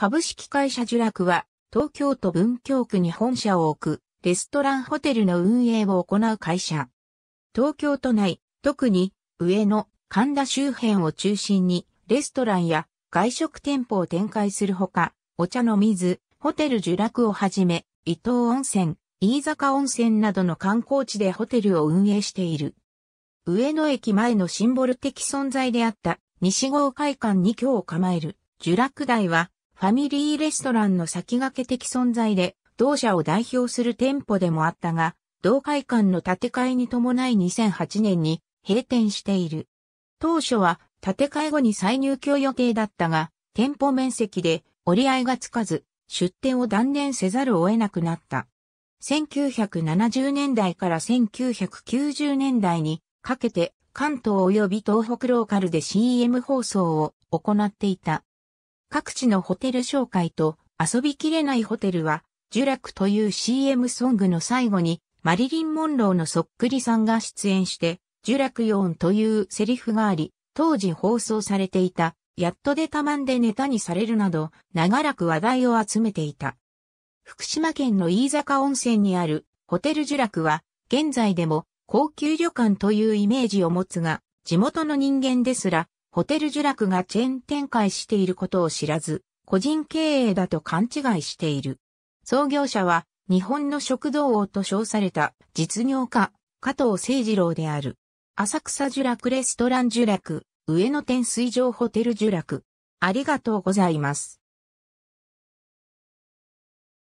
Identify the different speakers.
Speaker 1: 株
Speaker 2: 式会社ジュラクは、東京都文京区に本社を置く、レストランホテルの運営を行う会社。東京都内、特に、上野、神田周辺を中心に、レストランや外食店舗を展開するほか、お茶の水、ホテル呪楽をはじめ、伊東温泉、飯坂温泉などの観光地でホテルを運営している。上野駅前のシンボル的存在であった西郷会館に今日構える呪楽台はファミリーレストランの先駆け的存在で、同社を代表する店舗でもあったが、同会館の建て替えに伴い2008年に閉店している。当初は建て替え後に再入居予定だったが、店舗面積で折り合いがつかず、出店を断念せざるを得なくなった。1970年代から1990年代にかけて関東及び東北ローカルで CM 放送を行っていた。各地のホテル紹介と遊びきれないホテルは、ラ楽という CM ソングの最後に、マリリン・モンローのそっくりさんが出演して、ラ楽ヨーンというセリフがあり、当時放送されていた、やっとでたまんでネタにされるなど、長らく話題を集めていた。福島県の飯坂温泉にあるホテルラ楽は、現在でも高級旅館というイメージを持つが、地元の人間ですら、ホテルジュラクがチェーン展開していることを知らず、個人経営だと勘違いしている。創業者は、日本の食堂王と称された実業家、加藤誠二郎である。浅草ジュラクレストランジュラク、上野天水上ホテルジュラク。ありがとうございます。